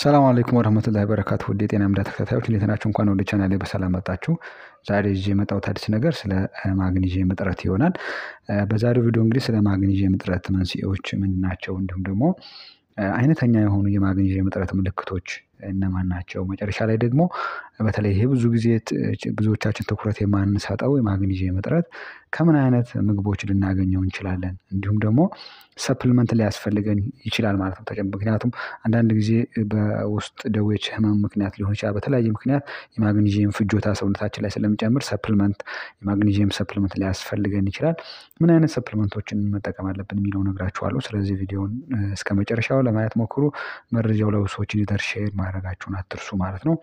ሰላም አለይኩም ወረህመቱላሂ በረካቱ ውድ የጤና ምዳ ተከታዮች እንዴት ናችሁ? እንኳን ወደ ቻናሌ በሰላም መጣችሁ። ዛሬ ይዤ የመጣሁት አዲስ ነገር ስለ ማግኒዥየም እጥረት ይሆናል። በዛሬው ቪዲዮ እንግዲህ ስለ ማግኒዥየም እጥረት መንስኤዎች ምንድን ናቸው፣ እንዲሁም ደግሞ አይነተኛ የሆኑ የማግኒዥየም እጥረት ምልክቶች እነማን ናቸው፣ መጨረሻ ላይ ደግሞ በተለይ ይሄ ብዙ ጊዜ ብዙዎቻችን ትኩረት የማንሰጠው የማግኒዥየም እጥረት ከምን አይነት ምግቦች ልናገኘው እንችላለን? እንዲሁም ደግሞ ሰፕልመንት ሊያስፈልገን ይችላል ማለት ነው። ምክንያቱም አንዳንድ ጊዜ በውስጥ ደዌች ህመም ምክንያት ሊሆን ይችላል በተለያየ ምክንያት የማግኒዥየም ፍጆታ ሰውነታችን ላይ ስለሚጨምር ሰፕልመንት የማግኒዥየም ሰፕልመንት ሊያስፈልገን ይችላል። ምን አይነት ሰፕልመንቶችን መጠቀም አለብን የሚለው እነግራችኋለሁ። ስለዚህ ቪዲዮውን መጨረሻው ለማየት ሞክሩ መረጃው ለብዙ ሰዎች እንዲደርስ ሼር ማድረጋችሁን አትርሱ ማለት ነው።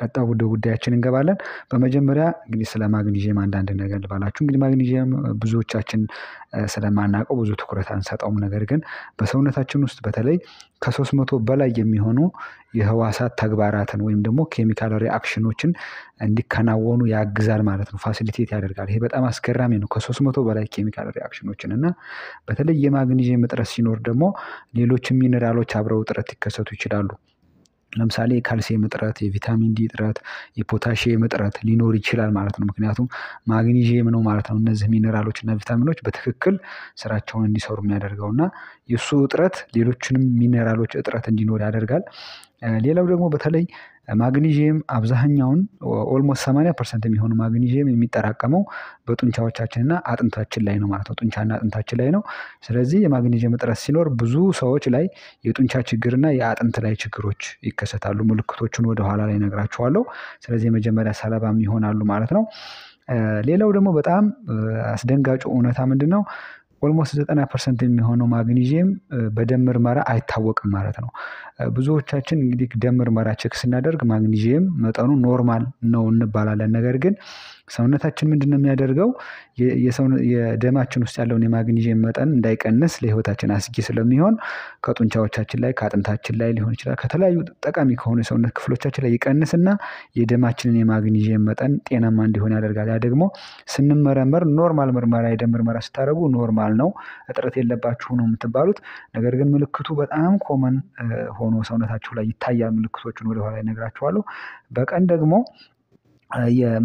ቀጣ ወደ ጉዳያችን እንገባለን። በመጀመሪያ እንግዲህ ስለ ማግኒዥየም አንዳንድ ነገር ልባላችሁ። እንግዲህ ማግኒዥየም ብዙዎቻችን ስለማናውቀው ብዙ ትኩረት አንሰጠውም። ነገር ግን በሰውነታችን ውስጥ በተለይ ከሶስት መቶ በላይ የሚሆኑ የህዋሳት ተግባራትን ወይም ደግሞ ኬሚካል ሪአክሽኖችን እንዲከናወኑ ያግዛል ማለት ነው። ፋሲሊቴት ያደርጋል። ይሄ በጣም አስገራሚ ነው። ከሶስት መቶ በላይ ኬሚካል ሪአክሽኖችን እና በተለይ የማግኒዥየም እጥረት ሲኖር ደግሞ ሌሎችም ሚኔራሎች አብረው እጥረት ሊከሰቱ ይችላሉ። ለምሳሌ የካልሲየም እጥረት፣ የቪታሚን ዲ እጥረት፣ የፖታሺየም እጥረት ሊኖር ይችላል ማለት ነው። ምክንያቱም ማግኒዥየም ነው ማለት ነው እነዚህ ሚነራሎች እና ቪታሚኖች በትክክል ስራቸውን እንዲሰሩ የሚያደርገው እና የእሱ እጥረት ሌሎችንም ሚነራሎች እጥረት እንዲኖር ያደርጋል። ሌላው ደግሞ በተለይ ማግኒዥየም አብዛኛውን ኦልሞስት 80 ፐርሰንት የሚሆኑ ማግኒዥየም የሚጠራቀመው በጡንቻዎቻችንና አጥንታችን ላይ ነው ማለት ነው። ጡንቻና አጥንታችን ላይ ነው። ስለዚህ የማግኒዥየም እጥረት ሲኖር ብዙ ሰዎች ላይ የጡንቻ ችግርና የአጥንት ላይ ችግሮች ይከሰታሉ። ምልክቶቹን ወደኋላ ላይ ነግራችኋለሁ። ስለዚህ የመጀመሪያ ሰለባም ይሆናሉ ማለት ነው። ሌላው ደግሞ በጣም አስደንጋጩ እውነታ ምንድን ነው? ኦልሞስት ዘጠና ፐርሰንት የሚሆነው ማግኒዥየም በደም ምርመራ አይታወቅም ማለት ነው። ብዙዎቻችን እንግዲህ ደም ምርመራ ቼክ ስናደርግ ማግኒዥየም መጠኑ ኖርማል ነው እንባላለን። ነገር ግን ሰውነታችን ምንድን ነው የሚያደርገው? የደማችን ውስጥ ያለውን የማግኒዥየም መጠን እንዳይቀንስ ለህይወታችን አስጊ ስለሚሆን ከጡንቻዎቻችን ላይ ከአጥንታችን ላይ ሊሆን ይችላል ከተለያዩ ጠቃሚ ከሆኑ የሰውነት ክፍሎቻችን ላይ ይቀንስና የደማችንን የማግኒዥየም መጠን ጤናማ እንዲሆን ያደርጋል። ያ ደግሞ ስንመረመር ኖርማል ምርመራ የደም ምርመራ ስታደርጉ ኖርማል ነው እጥረት የለባችሁ ነው የምትባሉት። ነገር ግን ምልክቱ በጣም ኮመን ሆኖ ሰውነታችሁ ላይ ይታያል። ምልክቶቹን ወደኋላ እነግራችኋለሁ። በቀን ደግሞ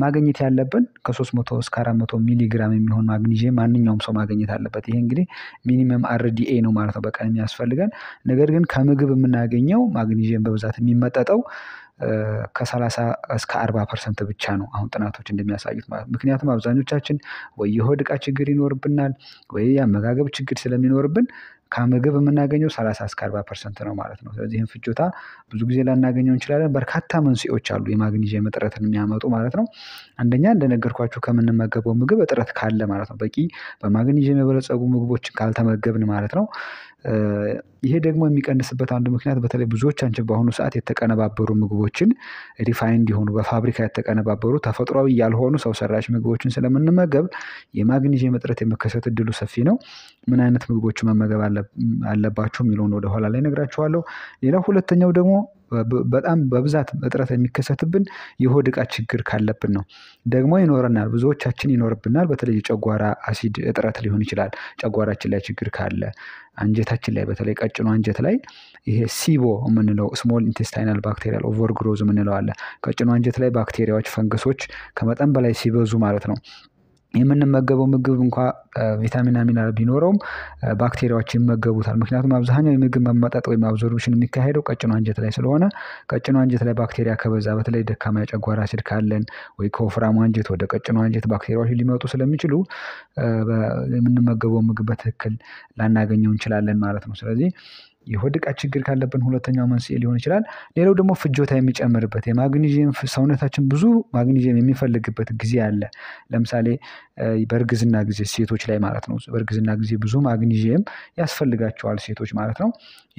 ማግኘት ያለብን ከሶስት መቶ እስከ አራት መቶ ሚሊግራም የሚሆን ማግኒዥየም ማንኛውም ሰው ማግኘት አለበት። ይሄ እንግዲህ ሚኒመም አርዲኤ ነው ማለት ነው በቀን የሚያስፈልገን። ነገር ግን ከምግብ የምናገኘው ማግኒዥየም በብዛት የሚመጠጠው ከ ከ30 እስከ 40 ፐርሰንት ብቻ ነው አሁን ጥናቶች እንደሚያሳዩት ማለት ምክንያቱም አብዛኞቻችን ወይ የሆድ ዕቃ ችግር ይኖርብናል ወይ የአመጋገብ ችግር ስለሚኖርብን ከምግብ የምናገኘው 30 እስከ 40 ፐርሰንት ነው ማለት ነው። ስለዚህም ፍጆታ ብዙ ጊዜ ላናገኘው እንችላለን። በርካታ መንስኤዎች አሉ የማግኒዥየም እጥረትን የሚያመጡ ማለት ነው። አንደኛ እንደነገርኳችሁ ከምንመገበው ምግብ እጥረት ካለ ማለት ነው። በቂ በማግኒዥየም የበለጸጉ ምግቦችን ካልተመገብን ማለት ነው ይሄ ደግሞ የሚቀንስበት አንዱ ምክንያት በተለይ ብዙዎቻችን በአሁኑ ሰዓት የተቀነባበሩ ምግቦችን ሪፋይንድ የሆኑ በፋብሪካ የተቀነባበሩ ተፈጥሯዊ ያልሆኑ ሰው ሰራሽ ምግቦችን ስለምንመገብ የማግኒዥየም እጥረት የመከሰት እድሉ ሰፊ ነው። ምን አይነት ምግቦችን መመገብ አለባችሁ የሚለውን ወደኋላ ላይ ነግራቸዋለሁ ሌላው ሁለተኛው ደግሞ በጣም በብዛት እጥረት የሚከሰትብን የሆድ ዕቃ ችግር ካለብን ነው። ደግሞ ይኖረናል ብዙዎቻችን ይኖርብናል በተለይ የጨጓራ አሲድ እጥረት ሊሆን ይችላል ጨጓራችን ላይ ችግር ካለ አንጀታችን ላይ በተለይ ቀጭኑ አንጀት ላይ ይሄ ሲቦ የምንለው ስሞል ኢንቴስታይናል ባክቴሪያል ኦቨርግሮዝ የምንለው አለ። ቀጭኑ አንጀት ላይ ባክቴሪያዎች ፈንገሶች ከመጠን በላይ ሲበዙ ማለት ነው የምንመገበው ምግብ እንኳ ቪታሚንና ሚነራል ቢኖረውም ባክቴሪያዎች ይመገቡታል። ምክንያቱም አብዛኛው የምግብ መመጠጥ ወይም አብዞርብሽን የሚካሄደው ቀጭኑ አንጀት ላይ ስለሆነ ቀጭኑ አንጀት ላይ ባክቴሪያ ከበዛ በተለይ ደካማ የጨጓራ አሲድ ካለን ወይ ከወፍራሙ አንጀት ወደ ቀጭኑ አንጀት ባክቴሪያዎች ሊመጡ ስለሚችሉ የምንመገበው ምግብ በትክክል ላናገኘው እንችላለን ማለት ነው። ስለዚህ የሆድቃ ችግር ካለብን ሁለተኛው መንስኤ ሊሆን ይችላል። ሌላው ደግሞ ፍጆታ የሚጨምርበት የማግኒዥየም ሰውነታችን ብዙ ማግኒዥየም የሚፈልግበት ጊዜ አለ። ለምሳሌ በእርግዝና ጊዜ ሴቶች ላይ ማለት ነው። በእርግዝና ጊዜ ብዙ ማግኒዥየም ያስፈልጋቸዋል ሴቶች ማለት ነው።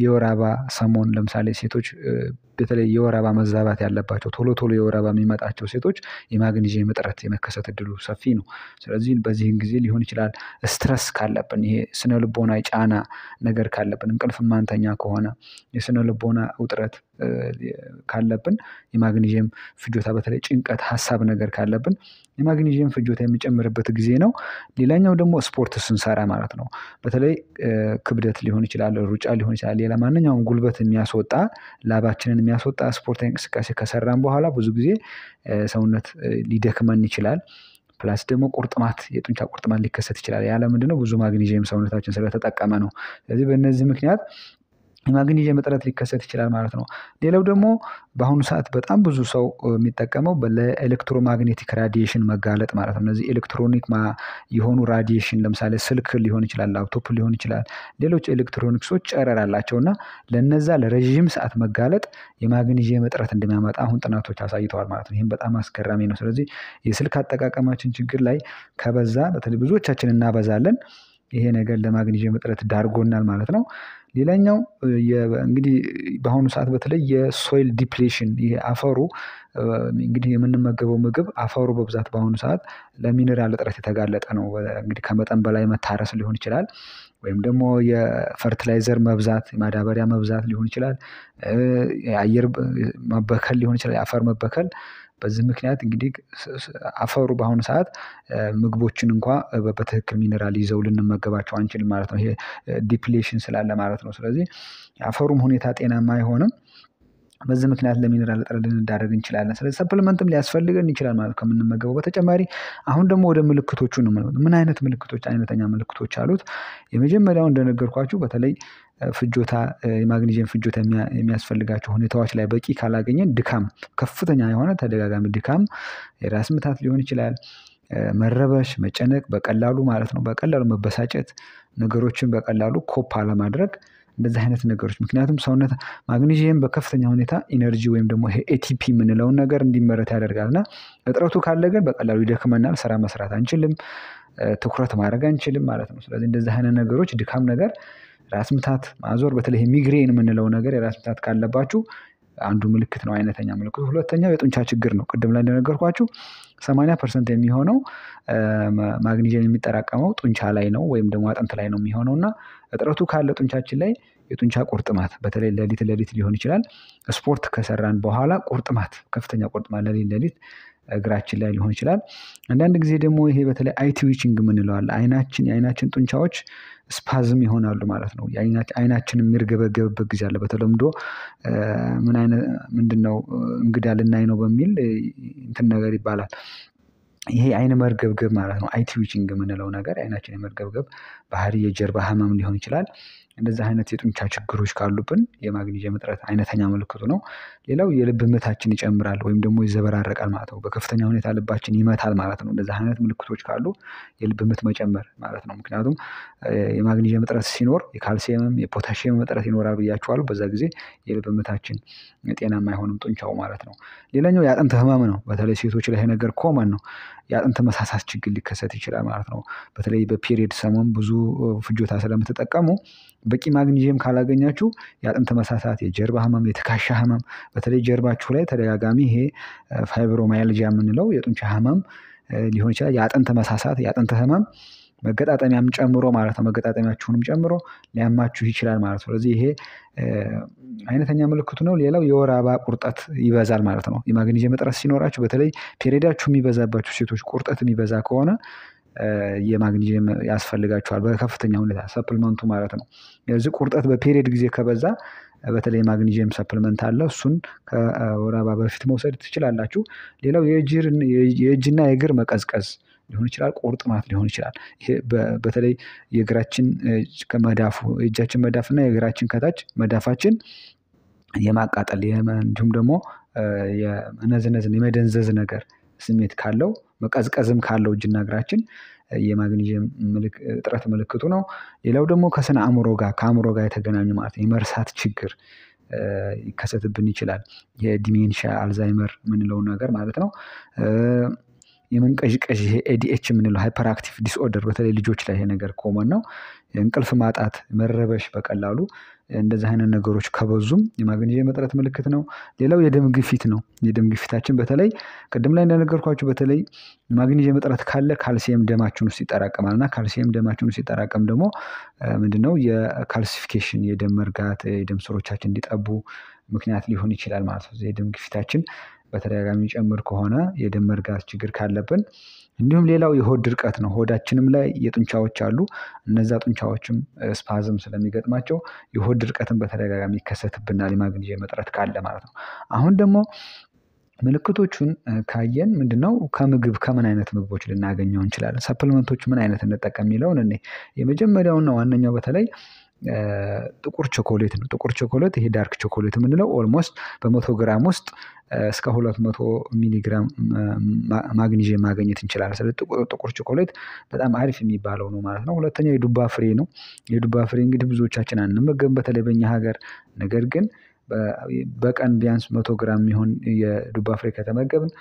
የወር አበባ ሰሞን ለምሳሌ ሴቶች በተለይ የወር አበባ መዛባት ያለባቸው ቶሎ ቶሎ የወር አበባ የሚመጣቸው ሴቶች የማግኒዥየም እጥረት የመከሰት እድሉ ሰፊ ነው። ስለዚህ በዚህን ጊዜ ሊሆን ይችላል። ስትረስ ካለብን ይሄ ስነ ጫና ነገር ካለብን እንቅልፍ ማንተ ዝቅተኛ ከሆነ የስነ ልቦና ውጥረት ካለብን የማግኒዥየም ፍጆታ በተለይ ጭንቀት፣ ሀሳብ ነገር ካለብን የማግኒዥየም ፍጆታ የሚጨምርበት ጊዜ ነው። ሌላኛው ደግሞ ስፖርት ስንሰራ ማለት ነው። በተለይ ክብደት ሊሆን ይችላል፣ ሩጫ ሊሆን ይችላል፣ ሌላ ማንኛውም ጉልበት የሚያስወጣ ላባችንን የሚያስወጣ ስፖርታዊ እንቅስቃሴ ከሰራን በኋላ ብዙ ጊዜ ሰውነት ሊደክመን ይችላል። ፕላስ ደግሞ ቁርጥማት፣ የጡንቻ ቁርጥማት ሊከሰት ይችላል። ያለ ምንድነው ብዙ ማግኒዥየም ሰውነታችን ስለተጠቀመ ነው። ስለዚህ በእነዚህ ምክንያት የማግኒዥየም እጥረት ሊከሰት ይችላል ማለት ነው። ሌላው ደግሞ በአሁኑ ሰዓት በጣም ብዙ ሰው የሚጠቀመው ለኤሌክትሮማግኔቲክ ራዲሽን መጋለጥ ማለት ነው። እነዚህ ኤሌክትሮኒክ የሆኑ ራዲዬሽን ለምሳሌ ስልክ ሊሆን ይችላል፣ ላፕቶፕ ሊሆን ይችላል፣ ሌሎች ኤሌክትሮኒክሶች ጨረር አላቸው እና ለነዛ ለረዥም ሰዓት መጋለጥ የማግኒዥየም እጥረት እንደሚያመጣ አሁን ጥናቶች አሳይተዋል ማለት ነው። ይህም በጣም አስገራሚ ነው። ስለዚህ የስልክ አጠቃቀማችን ችግር ላይ ከበዛ በተለይ ብዙዎቻችን እናበዛለን ይሄ ነገር ለማግኒዥየም እጥረት ዳርጎናል ማለት ነው። ሌላኛው እንግዲህ በአሁኑ ሰዓት በተለይ የሶይል ዲፕሌሽን ይሄ አፈሩ እንግዲህ የምንመገበው ምግብ አፈሩ በብዛት በአሁኑ ሰዓት ለሚኔራል እጥረት የተጋለጠ ነው። እንግዲህ ከመጠን በላይ መታረስ ሊሆን ይችላል ወይም ደግሞ የፈርትላይዘር መብዛት ማዳበሪያ መብዛት ሊሆን ይችላል። የአየር መበከል ሊሆን ይችላል የአፈር መበከል በዚህ ምክንያት እንግዲህ አፈሩ በአሁኑ ሰዓት ምግቦችን እንኳ በትክክል ሚነራል ይዘው ልንመገባቸው አንችልም ማለት ነው። ይሄ ዲፕሌሽን ስላለ ማለት ነው። ስለዚህ አፈሩም ሁኔታ ጤናማ አይሆንም በዚህ ምክንያት ለሚኔራል እጥረት ልንዳረግ እንችላለን። ስለዚህ ሰፕልመንትም ሊያስፈልገን ይችላል ማለት ከምንመገበው በተጨማሪ አሁን ደግሞ ወደ ምልክቶቹ ነው ምን አይነት ምልክቶች አይነተኛ ምልክቶች አሉት? የመጀመሪያው እንደነገርኳችሁ በተለይ ፍጆታ የማግኒዥየም ፍጆታ የሚያስፈልጋቸው ሁኔታዎች ላይ በቂ ካላገኘን ድካም ከፍተኛ የሆነ ተደጋጋሚ ድካም የራስ ምታት ሊሆን ይችላል። መረበሽ መጨነቅ በቀላሉ ማለት ነው በቀላሉ መበሳጨት ነገሮችን በቀላሉ ኮፕ አለማድረግ እንደዚህ አይነት ነገሮች ምክንያቱም ሰውነት ማግኒዥየም በከፍተኛ ሁኔታ ኢነርጂ ወይም ደግሞ ይሄ ኤቲፒ የምንለውን ነገር እንዲመረት ያደርጋል እና እጥረቱ ካለ ግን በቀላሉ ይደክመናል፣ ስራ መስራት አንችልም፣ ትኩረት ማድረግ አንችልም ማለት ነው። ስለዚህ እንደዚህ አይነት ነገሮች ድካም ነገር፣ ራስ ምታት፣ ማዞር በተለይ ሚግሬን የምንለው ነገር የራስ ምታት ካለባችሁ አንዱ ምልክት ነው፣ አይነተኛ ምልክቱ። ሁለተኛው የጡንቻ ችግር ነው። ቅድም ላይ እንደነገርኳችሁ ሰማኒያ ፐርሰንት የሚሆነው ማግኒዥን የሚጠራቀመው ጡንቻ ላይ ነው ወይም ደግሞ አጥንት ላይ ነው የሚሆነው እና እጥረቱ ካለ ጡንቻችን ላይ የጡንቻ ቁርጥማት በተለይ ለሊት ለሊት ሊሆን ይችላል። ስፖርት ከሰራን በኋላ ቁርጥማት ከፍተኛ ቁርጥማት ለሊት ለሊት እግራችን ላይ ሊሆን ይችላል። አንዳንድ ጊዜ ደግሞ ይሄ በተለይ አይቲዊችንግ የምንለዋል አይናችን የአይናችን ጡንቻዎች ስፓዝም ይሆናሉ ማለት ነው። አይናችን የሚርገበገብበት ጊዜ አለ። በተለምዶ ምን አይነት ምንድን ነው እንግዳ ልናይ ነው በሚል እንትን ነገር ይባላል። ይሄ አይን መርገብገብ ማለት ነው። አይቲዊችንግ የምንለው ነገር አይናችን የመርገብገብ ባህሪ የጀርባ ህመም ሊሆን ይችላል እንደዚህ አይነት የጡንቻ ችግሮች ካሉብን የማግኒዥየም እጥረት አይነተኛ ምልክቱ ነው። ሌላው የልብ ምታችን ይጨምራል ወይም ደግሞ ይዘበራረቃል ማለት ነው። በከፍተኛ ሁኔታ ልባችን ይመታል ማለት ነው። እንደዚህ አይነት ምልክቶች ካሉ የልብ ምት መጨመር ማለት ነው። ምክንያቱም የማግኒዥየም እጥረት ሲኖር የካልሲየምም የፖታሽየም እጥረት ይኖራል ብያችኋሉ። በዛ ጊዜ የልብ ምታችን ጤናማ አይሆንም ጡንቻው ማለት ነው። ሌላኛው የአጥንት ህመም ነው። በተለይ ሴቶች ላይ ነገር ኮመን ነው። የአጥንት መሳሳት ችግር ሊከሰት ይችላል ማለት ነው። በተለይ በፔሪየድ ሰሞን ብዙ ፍጆታ ስለምትጠቀሙ በቂ ማግኒዥየም ካላገኛችሁ የአጥንት መሳሳት፣ የጀርባ ህመም፣ የትካሻ ህመም በተለይ ጀርባችሁ ላይ ተደጋጋሚ ይሄ ፋይብሮማያልጃ የምንለው የጡንቻ ህመም ሊሆን ይችላል። የአጥንት መሳሳት፣ የአጥንት ህመም መገጣጠሚያም ጨምሮ ማለት ነው። መገጣጠሚያችሁንም ጨምሮ ሊያማችሁ ይችላል ማለት ነው። ስለዚህ ይሄ አይነተኛ ምልክቱ ነው። ሌላው የወር አበባ ቁርጠት ይበዛል ማለት ነው። የማግኒዥየም እጥረት ሲኖራችሁ፣ በተለይ ፔሬዳችሁ የሚበዛባችሁ ሴቶች ቁርጠት የሚበዛ ከሆነ የማግኒዥየም ያስፈልጋቸዋል በከፍተኛ ሁኔታ ሰፕልመንቱ ማለት ነው። ስለዚህ ቁርጠት በፔሪድ ጊዜ ከበዛ በተለይ ማግኒዥየም ሰፕልመንት አለ። እሱን ከወራባ በፊት መውሰድ ትችላላችሁ። ሌላው የእጅና የእግር መቀዝቀዝ ሊሆን ይችላል። ቁርጥማት ሊሆን ይችላል። ይሄ በተለይ የእግራችን ከመዳፉ የእጃችን መዳፍ እና የእግራችን ከታች መዳፋችን የማቃጠል እንዲሁም ደግሞ የመነዝነዝን የመደንዘዝ ነገር ስሜት ካለው መቀዝቀዝም ካለው እጅና እግራችን የማግኒዥየም እጥረት ምልክቱ ነው። ሌላው ደግሞ ከስነ አእምሮ ጋር ከአእምሮ ጋር የተገናኙ ማለት ነው የመርሳት ችግር ሊከሰትብን ይችላል። የዲሜንሺያ አልዛይመር የምንለውን ነገር ማለት ነው። የመንቀዥቀዥ ይሄ ኤዲኤች የምንለው ሃይፐር አክቲቭ ዲስኦርደር በተለይ ልጆች ላይ ይሄ ነገር ኮመን ነው። እንቅልፍ ማጣት፣ መረበሽ በቀላሉ እንደዚህ አይነት ነገሮች ከበዙም የማግኔዥየም እጥረት ምልክት ነው። ሌላው የደም ግፊት ነው። የደም ግፊታችን በተለይ ቅድም ላይ እንደነገርኳችሁ በተለይ ማግኔዥየም እጥረት ካለ ካልሲየም ደማችን ውስጥ ይጠራቀማል እና ካልሲየም ደማችን ውስጥ ይጠራቀም ደግሞ ምንድነው የካልሲፊኬሽን የደም መርጋት የደም ስሮቻችን እንዲጠቡ ምክንያት ሊሆን ይችላል ማለት ነው። የደም ግፊታችን በተደጋጋሚ ጨምር ከሆነ የደም መርጋት ችግር ካለብን እንዲሁም ሌላው የሆድ ድርቀት ነው። ሆዳችንም ላይ የጡንቻዎች አሉ እነዛ ጡንቻዎችም ስፓዝም ስለሚገጥማቸው የሆድ ድርቀትን በተደጋጋሚ ይከሰትብናል የማግኒዥየም እጥረት ካለ ማለት ነው። አሁን ደግሞ ምልክቶቹን ካየን ምንድነው ከምግብ ከምን አይነት ምግቦች ልናገኘው እንችላለን ሰፕልመንቶች ምን አይነት እንጠቀም የሚለውን እኔ የመጀመሪያውና ዋነኛው በተለይ ጥቁር ቾኮሌት ነው። ጥቁር ቾኮሌት ይሄ ዳርክ ቾኮሌት የምንለው ኦልሞስት በመቶ ግራም ውስጥ እስከ ሁለት መቶ ሚሊግራም ማግኒዥየም ማግኘት እንችላለን። ስለ ጥቁር ቾኮሌት በጣም አሪፍ የሚባለው ነው ማለት ነው። ሁለተኛው የዱባ ፍሬ ነው። የዱባ ፍሬ እንግዲህ ብዙዎቻችን አንመገብም በተለይ በኛ ሀገር። ነገር ግን በቀን ቢያንስ መቶ ግራም የሚሆን የዱባ ፍሬ ከተመገብን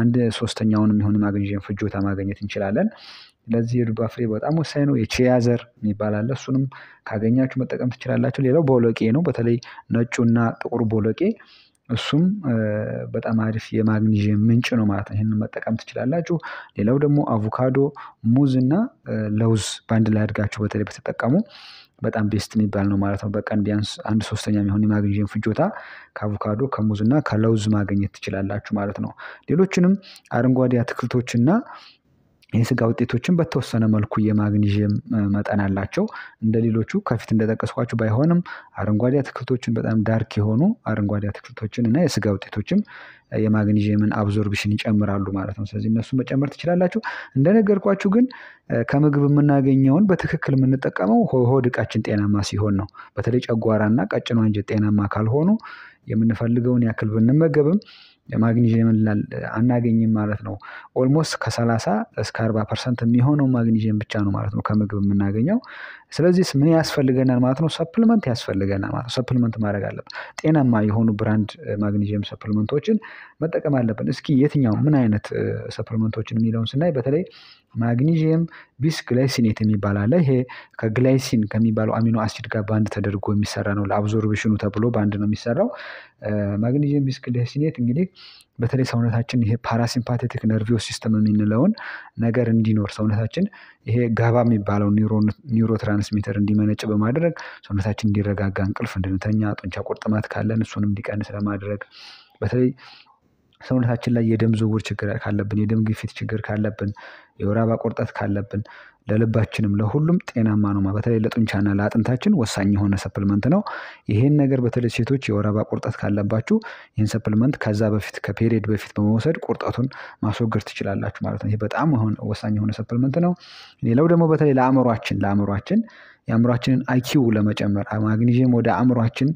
አንድ ሶስተኛውን የሚሆን ማግኒዥየም ፍጆታ ማግኘት እንችላለን። ለዚህ የዱባ ፍሬ በጣም ወሳኝ ነው። የቺያ ዘር የሚባል አለ። እሱንም ካገኛችሁ መጠቀም ትችላላችሁ። ሌላው ቦሎቄ ነው። በተለይ ነጩና ጥቁር ቦሎቄ እሱም በጣም አሪፍ የማግኒዥየም ምንጭ ነው ማለት ነው። ይህንን መጠቀም ትችላላችሁ። ሌላው ደግሞ አቮካዶ፣ ሙዝ እና ለውዝ በአንድ ላይ አድጋችሁ በተለይ በተጠቀሙ በጣም ቤስት የሚባል ነው ማለት ነው። በቀን ቢያንስ አንድ ሶስተኛ የሚሆን የማግኒዥየም ፍጆታ ከአቮካዶ ከሙዝና ከለውዝ ማግኘት ትችላላችሁ ማለት ነው። ሌሎችንም አረንጓዴ አትክልቶችና የስጋ ውጤቶችን በተወሰነ መልኩ የማግኒዥየም መጠን አላቸው። እንደ ሌሎቹ ከፊት እንደጠቀስኳቸው ባይሆንም አረንጓዴ አትክልቶችን በጣም ዳርክ የሆኑ አረንጓዴ አትክልቶችን እና የስጋ ውጤቶችም የማግኒዥየምን አብዞርብሽን ይጨምራሉ ማለት ነው። ስለዚህ እነሱ መጨመር ትችላላችሁ። እንደነገርኳችሁ ግን ከምግብ የምናገኘውን በትክክል የምንጠቀመው ሆድ ጤናማ ሲሆን ነው። በተለይ ጨጓራና ቀጭን አንጀት ጤናማ ካልሆኑ የምንፈልገውን ያክል ብንመገብም ማግኒዥየምን አናገኝም ማለት ነው። ኦልሞስት ከሰላሳ እስከ አርባ ፐርሰንት የሚሆነው ማግኒዥየም ብቻ ነው ማለት ነው ከምግብ የምናገኘው። ስለዚህ ምን ያስፈልገናል ማለት ነው? ሰፕልመንት ያስፈልገናል ማለት ነው። ሰፕልመንት ማድረግ አለብን። ጤናማ የሆኑ ብራንድ ማግኒዥየም ሰፕልመንቶችን መጠቀም አለብን። እስኪ የትኛው ምን አይነት ሰፕልመንቶችን የሚለውን ስናይ በተለይ ማግኒዥየም ቢስ ግላይሲኔት የሚባል አለ። ይሄ ከግላይሲን ከሚባለው አሚኖ አሲድ ጋር በአንድ ተደርጎ የሚሰራ ነው። ለአብዞርቤሽኑ ተብሎ በአንድ ነው የሚሰራው። ማግኒዥየም ቢስ ግላይሲኔት እንግዲህ በተለይ ሰውነታችን ይሄ ፓራሲምፓቴቲክ ነርቪዮ ሲስተም የምንለውን ነገር እንዲኖር ሰውነታችን ይሄ ጋባ የሚባለው ኒውሮ ትራንስሚተር እንዲመነጭ በማድረግ ሰውነታችን እንዲረጋጋ እንቅልፍ እንድንተኛ፣ ጡንቻ ቁርጥማት ካለን እሱንም እንዲቀንስ ለማድረግ በተለይ ሰውነታችን ላይ የደም ዝውውር ችግር ካለብን፣ የደም ግፊት ችግር ካለብን፣ የወር አበባ ቁርጠት ካለብን ለልባችንም ለሁሉም ጤናማ ነው። በተለይ ለጡንቻና ለአጥንታችን ወሳኝ የሆነ ሰፕልመንት ነው። ይሄን ነገር በተለይ ሴቶች የወር አበባ ቁርጠት ካለባችሁ ይህን ሰፕልመንት ከዛ በፊት ከፔሪየድ በፊት በመውሰድ ቁርጠቱን ማስወገድ ትችላላችሁ ማለት ነው። ይሄ በጣም ወሳኝ የሆነ ሰፕልመንት ነው። ሌላው ደግሞ በተለይ ለአእምሯችን ለአእምሯችን የአእምሯችንን አይኪው ለመጨመር ማግኒዥየም ወደ አእምሯችን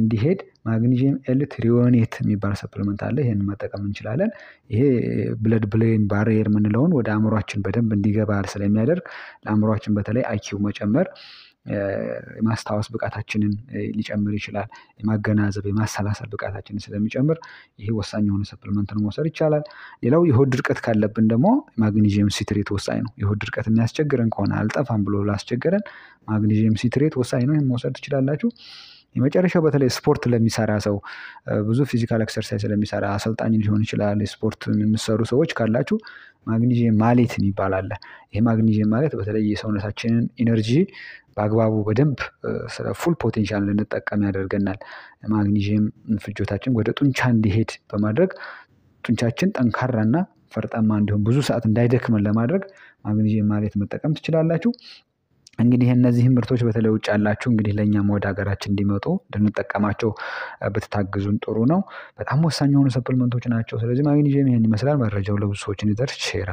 እንዲሄድ ማግኒዥየም ኤል ትሪዮኔት የሚባል ሰፕልመንት አለ። ይህን መጠቀም እንችላለን። ይሄ ብለድ ብሌን ባሪየር የምንለውን ወደ አእምሯችን በደንብ እንዲገባ ስለሚያደርግ ለአእምሯችን በተለይ አይኪው መጨመር የማስታወስ ብቃታችንን ሊጨምር ይችላል። የማገናዘብ የማሰላሰል ብቃታችንን ስለሚጨምር ይሄ ወሳኝ የሆነ ሰፕልመንትን መውሰድ ይቻላል። ሌላው የሆድ ድርቀት ካለብን ደግሞ ማግኒዥየም ሲትሬት ወሳኝ ነው። የሆድ ድርቀት የሚያስቸግረን ከሆነ አልጠፋም ብሎ ላስቸገረን ማግኒዥየም ሲትሬት ወሳኝ ነው። ይህን መውሰድ ትችላላችሁ። የመጨረሻው በተለይ ስፖርት ለሚሰራ ሰው ብዙ ፊዚካል ኤክሰርሳይዝ ለሚሰራ አሰልጣኝ ሊሆን ይችላል። ስፖርት የምሰሩ ሰዎች ካላችሁ ማግኒዥየም ማሌት የሚባል አለ። ማግኒዥየም ማለት በተለይ የሰውነታችንን ኢነርጂ በአግባቡ በደንብ ስለ ፉል ፖቴንሻል ልንጠቀም ያደርገናል። ማግኒዥየም ፍጆታችን ወደ ጡንቻ እንዲሄድ በማድረግ ጡንቻችን ጠንካራና ፈርጣማ እንዲሁም ብዙ ሰዓት እንዳይደክመን ለማድረግ ማግኒዥየም ማሌት መጠቀም ትችላላችሁ። እንግዲህ እነዚህ ምርቶች በተለይ ውጭ ያላችሁ እንግዲህ ለእኛም ወደ ሀገራችን እንዲመጡ እንድንጠቀማቸው ብትታግዙን ጥሩ ነው። በጣም ወሳኝ የሆኑ ሰፕልመንቶች ናቸው። ስለዚህ ማግኒዥየም ይህን ይመስላል። መረጃው ለብዙ ሰዎች እንዲደርስ ሼር